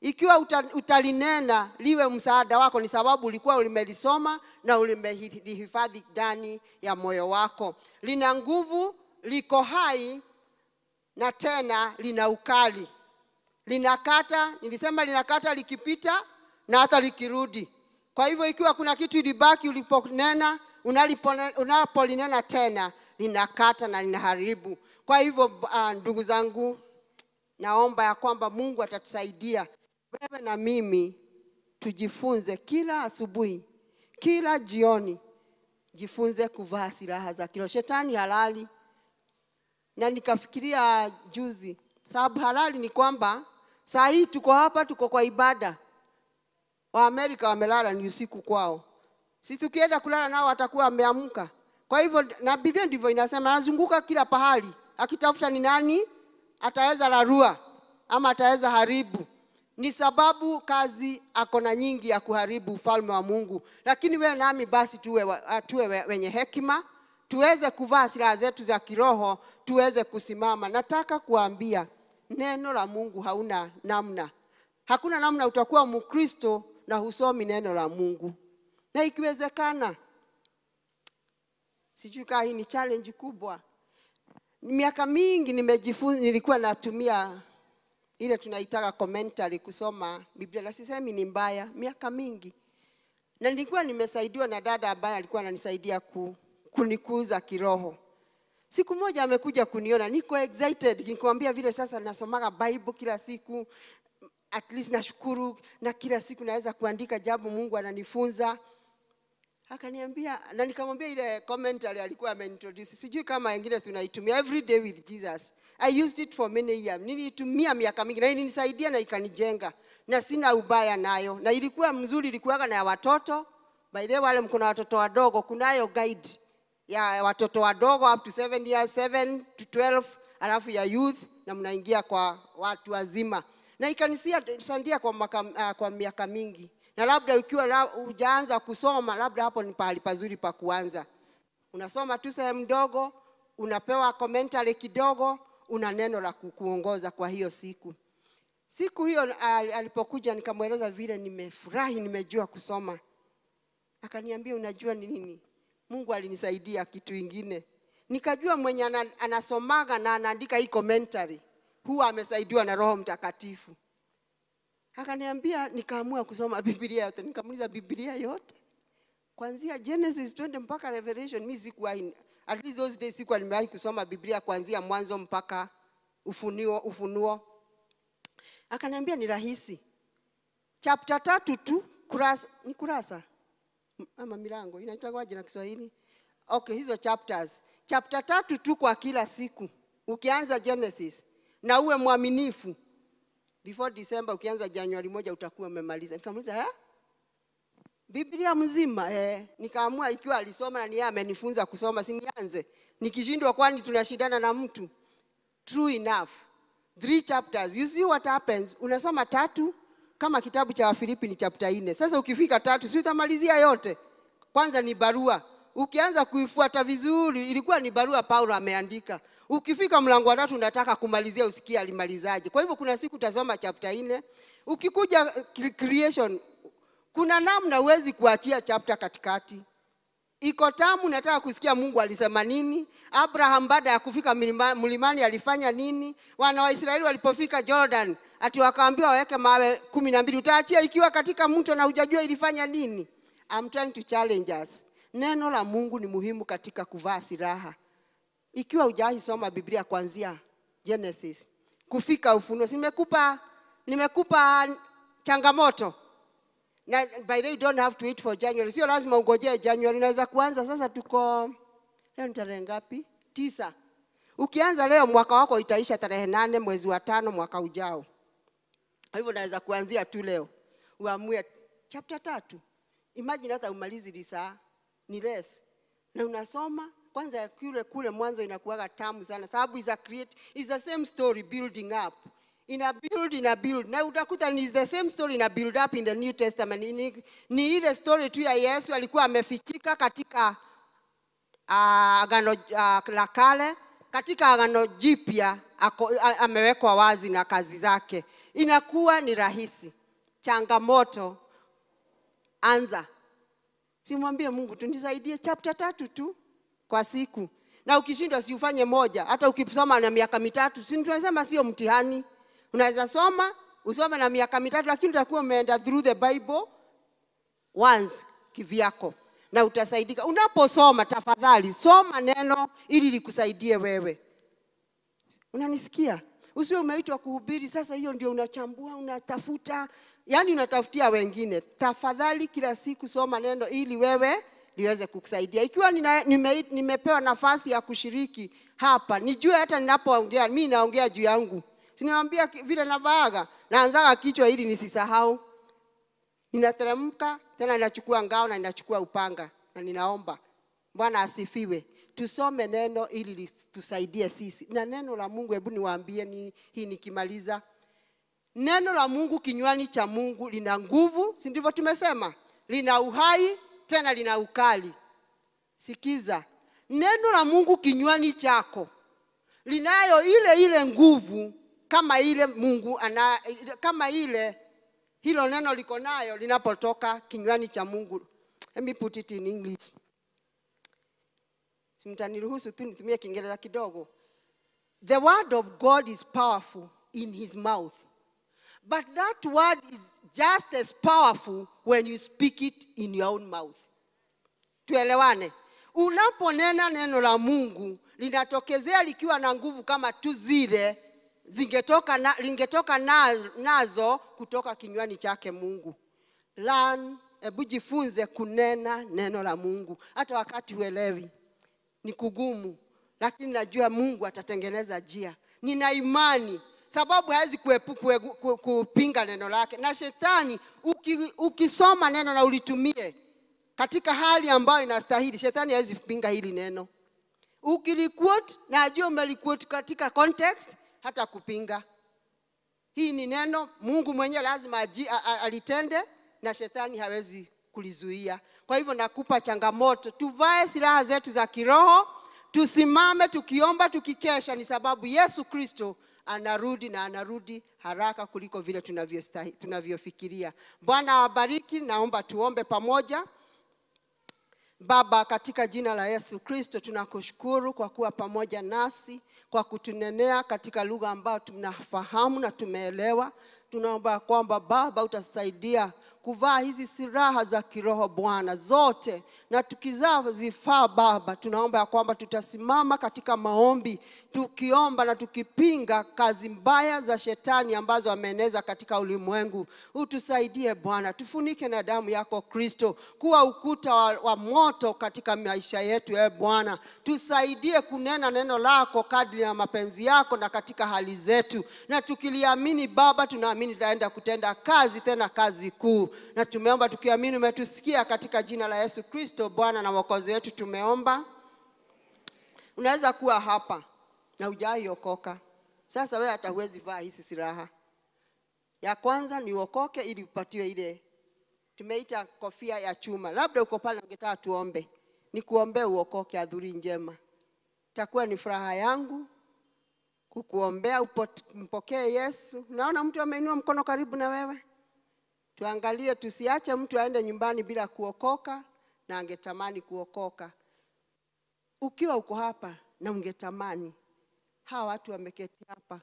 ikiwa utalinena liwe msaada wako, ni sababu ulikuwa ulimelisoma na ulimelihifadhi ndani ya moyo wako. Lina nguvu, liko hai na tena lina ukali, linakata. Nilisema linakata likipita na hata likirudi. Kwa hivyo ikiwa kuna kitu ilibaki uliponena, unapolinena tena linakata na linaharibu. Kwa hivyo uh, ndugu zangu, naomba ya kwamba Mungu atatusaidia wewe na mimi tujifunze kila asubuhi, kila jioni, jifunze kuvaa silaha za kiroho. Shetani halali, na nikafikiria juzi, sababu halali ni kwamba saa hii tuko hapa, tuko kwa ibada Waamerika wamelala, ni usiku kwao, si tukienda kulala nao watakuwa wameamka. Kwa hivyo na Biblia ndivyo inasema, anazunguka kila pahali akitafuta ni nani ataweza larua ama ataweza haribu. Ni sababu kazi ako na nyingi ya kuharibu ufalme wa Mungu, lakini wewe nami basi tuwe, ah, tuwe wenye hekima tuweze kuvaa silaha zetu za kiroho, tuweze kusimama. Nataka kuambia neno la Mungu hauna namna, hakuna namna utakuwa Mkristo na husomi neno la Mungu, na ikiwezekana, sijui kaa hii ni challenge kubwa. Miaka mingi nimejifunza, nilikuwa natumia ile tunaitaka commentary kusoma Biblia, na sisemi ni mbaya, miaka mingi, na nilikuwa nimesaidiwa na dada ambaye alikuwa ananisaidia ku, kunikuza kiroho. Siku moja amekuja kuniona niko excited, nikimwambia vile sasa nasomaga Bible kila siku, at least nashukuru na kila siku naweza kuandika jambo Mungu ananifunza. Akaniambia na nikamwambia ile commentary alikuwa ameintroduce, sijui kama wengine tunaitumia every day with Jesus. I used it for many years, nilitumia miaka mingi na ilinisaidia na ikanijenga, na sina ubaya nayo, na ilikuwa mzuri, ilikuwaga na ya watoto. By the way, wale mkuna watoto wadogo, kunayo guide ya watoto wadogo up to 7 years, 7 to 12, alafu ya youth na mnaingia kwa watu wazima na ikanisandia kwa, uh, kwa miaka mingi, na labda ukiwa la, ujaanza kusoma, labda hapo ni pahali pazuri pa kuanza. Unasoma tu sehemu ndogo, unapewa commentary kidogo, una neno la kukuongoza kwa hiyo siku. Siku hiyo alipokuja, nikamweleza vile nimefurahi, nimejua kusoma. Akaniambia, unajua ni nini, Mungu alinisaidia kitu ingine. Nikajua mwenye anasomaga na anaandika hii commentary huwa amesaidiwa na Roho Mtakatifu. Akaniambia, nikaamua kusoma Biblia yote, nikamuliza Biblia yote kuanzia Genesis twende mpaka Revelation. Mimi sikuwa at least those days sikuwa nimewahi kusoma Biblia kuanzia mwanzo mpaka ufunuo, ufunuo. Akaniambia ni rahisi, chapter tatu tu, kurasa ni kurasa ama milango inaitwa inaitwaje na Kiswahili? Okay, hizo chapters, chapter tatu tu kwa kila siku, ukianza Genesis na uwe mwaminifu before December, ukianza Januari moja utakuwa umemaliza. Nikamuuliza eh, Biblia mzima eh? Nikaamua ikiwa alisoma na niye amenifunza kusoma, sinianze nikishindwa, kwani tunashindana na mtu? True enough, three chapters, you see what happens. Unasoma tatu kama kitabu cha Wafilipi ni chapter nne. Sasa ukifika tatu, si utamalizia yote? Kwanza ni barua, ukianza kuifuata vizuri, ilikuwa ni barua Paulo ameandika Ukifika mlango wa tatu unataka kumalizia usikie alimalizaje. Kwa hivyo kuna siku utasoma chapter nne. Ukikuja eh, creation kuna namna huwezi kuachia chapter katikati. Iko tamu, nataka kusikia Mungu alisema nini. Abraham baada ya kufika mlimani alifanya nini? Wana wa Israeli walipofika Jordan ati wakaambiwa waweke mawe kumi na mbili, utaachia ikiwa katika mto na hujajua ilifanya nini? I'm trying to challenge us. Neno la Mungu ni muhimu katika kuvaa silaha. Ikiwa hujawahi soma Biblia kuanzia Genesis kufika Ufunuo, nimekupa nimekupa changamoto na by the way, don't have to wait for January. Sio lazima ungoje January, unaweza kuanza sasa. Tuko leo ni tarehe ngapi? Tisa. Ukianza leo, mwaka wako itaisha tarehe nane mwezi wa tano mwaka ujao. Kwa hivyo naweza kuanzia tu leo, uamue chapter tatu. Imagine hata umalizi lisaa ni less, na unasoma kwanza ya kule kule mwanzo inakuwaga tamu sana, sababu is a create is the same story building up ina build ina build na utakuta ni the same story ina build up in the New Testament. Ni, ni ile story tu ya Yesu alikuwa amefichika katika ah, agano uh, uh, la kale, katika agano jipya amewekwa wazi na kazi zake. Inakuwa ni rahisi. Changamoto anza, simwambie Mungu tu, nisaidie chapter tatu tu kwa siku na ukishindwa si ufanye moja hata ukisoma na miaka mitatu si tunasema sio mtihani unaweza soma usome na miaka mitatu lakini utakuwa umeenda through the bible once kivyako na utasaidika unaposoma tafadhali soma neno ili likusaidie wewe unanisikia usiwe umeitwa kuhubiri sasa hiyo ndio unachambua unatafuta yaani unatafutia wengine tafadhali kila siku soma neno ili wewe liweze kukusaidia. Ikiwa nina, nime, nimepewa nafasi ya kushiriki hapa, nijue hata ninapoongea mi naongea juu yangu, siniwambia vile navaaga, naanzaga kichwa ili nisisahau. Ninateremka tena, ninachukua ngao na ninachukua upanga na ninaomba. Bwana asifiwe. Tusome neno ili tusaidie sisi na neno la Mungu. Hebu niwaambie ni, hii nikimaliza, neno la Mungu kinywani cha Mungu lina nguvu, si ndivyo? Tumesema lina uhai tena lina ukali. Sikiza, neno la Mungu kinywani chako linayo ile ile nguvu kama ile Mungu ana, kama ile hilo neno liko nayo linapotoka kinywani cha Mungu. Let me put it in English. Simtaniruhusu tu nitumie Kiingereza kidogo. The word of God is powerful in his mouth But that word is just as powerful when you speak it in your own mouth. Tuelewane. Unaponena neno la Mungu linatokezea likiwa na nguvu kama tu zile zingetoka na, lingetoka nazo, kutoka kinywani chake Mungu. Learn, hebu jifunze kunena neno la Mungu hata wakati uelewi, ni kugumu, lakini najua Mungu atatengeneza njia. Nina imani sababu hawezi kupinga neno lake. Na shetani uki, ukisoma neno na ulitumie katika hali ambayo inastahili, shetani hawezi kupinga hili neno. Ukiliquote na ajua umeliquote katika context, hata kupinga. Hii ni neno Mungu mwenyewe lazima aji, a, a, alitende na shetani hawezi kulizuia. Kwa hivyo nakupa changamoto, tuvae silaha zetu za kiroho, tusimame tukiomba, tukikesha, ni sababu Yesu Kristo anarudi na anarudi haraka kuliko vile tunavyofikiria. Bwana awabariki. Naomba tuombe pamoja. Baba, katika jina la Yesu Kristo tunakushukuru kwa kuwa pamoja nasi, kwa kutunenea katika lugha ambayo tunafahamu na tumeelewa. Tunaomba kwamba Baba utasaidia kuvaa hizi silaha za kiroho Bwana zote, na tukizaa zifaa Baba, tunaomba ya kwamba tutasimama katika maombi tukiomba na tukipinga kazi mbaya za shetani ambazo ameeneza katika ulimwengu. Utusaidie Bwana, tufunike na damu yako Kristo, kuwa ukuta wa, wa moto katika maisha yetu. E Bwana, tusaidie kunena neno lako kadri ya mapenzi yako na katika hali zetu, na tukiliamini Baba, tunaamini taenda kutenda kazi, tena kazi kuu na tumeomba tukiamini umetusikia, katika jina la Yesu Kristo Bwana na Mwokozi wetu tumeomba. Unaweza kuwa hapa na okoka. Sasa wewe hata huwezi vaa hizi silaha. Ya kwanza ni uokoke, ili upatiwe ile tumeita kofia ya chuma. Labda uko pale, ungetaka tuombe, nikuombee uokoke, adhuri njema. Itakuwa ni furaha yangu kukuombea upokee Yesu. Naona mtu ameinua mkono karibu na wewe. Tuangalie, tusiache mtu aende nyumbani bila kuokoka na angetamani kuokoka. Ukiwa uko hapa na ungetamani, hawa watu wameketi hapa,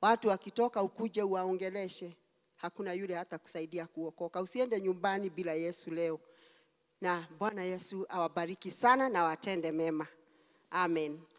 watu wakitoka ukuje uwaongeleshe, hakuna yule hata kusaidia kuokoka. Usiende nyumbani bila Yesu leo, na Bwana Yesu awabariki sana na watende mema. Amen.